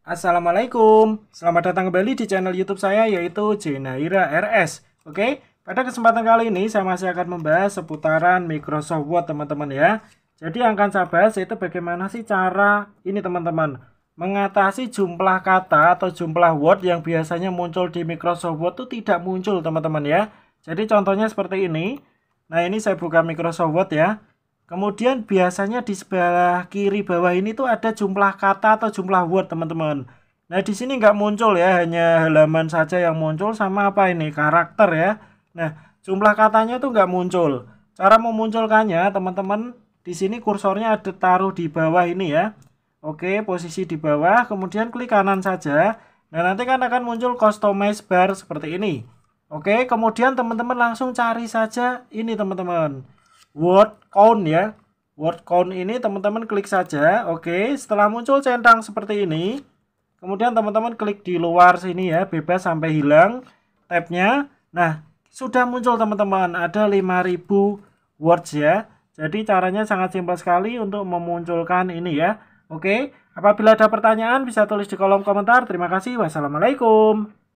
Assalamualaikum, selamat datang kembali di channel YouTube saya yaitu Jenaira RS. Oke, pada kesempatan kali ini saya masih akan membahas seputaran Microsoft Word teman-teman ya. Jadi yang akan saya bahas itu bagaimana sih cara ini teman-teman mengatasi jumlah kata atau jumlah word yang biasanya muncul di Microsoft Word itu tidak muncul teman-teman ya. Jadi contohnya seperti ini. Nah ini saya buka Microsoft Word ya. Kemudian biasanya di sebelah kiri bawah ini tuh ada jumlah kata atau jumlah word teman-teman. Nah di sini nggak muncul ya, hanya halaman saja yang muncul sama apa ini karakter ya. Nah jumlah katanya tuh nggak muncul. Cara memunculkannya teman-teman di sini kursornya ada taruh di bawah ini ya. Oke posisi di bawah, kemudian klik kanan saja. Nah nanti kan akan muncul customize bar seperti ini. Oke kemudian teman-teman langsung cari saja ini teman-teman word count ya. Word count ini teman-teman klik saja. Oke, setelah muncul centang seperti ini, kemudian teman-teman klik di luar sini ya, bebas sampai hilang tabnya. Nah, sudah muncul teman-teman, ada 5000 words ya. Jadi caranya sangat simpel sekali untuk memunculkan ini ya. Oke, apabila ada pertanyaan bisa tulis di kolom komentar. Terima kasih. Wassalamualaikum.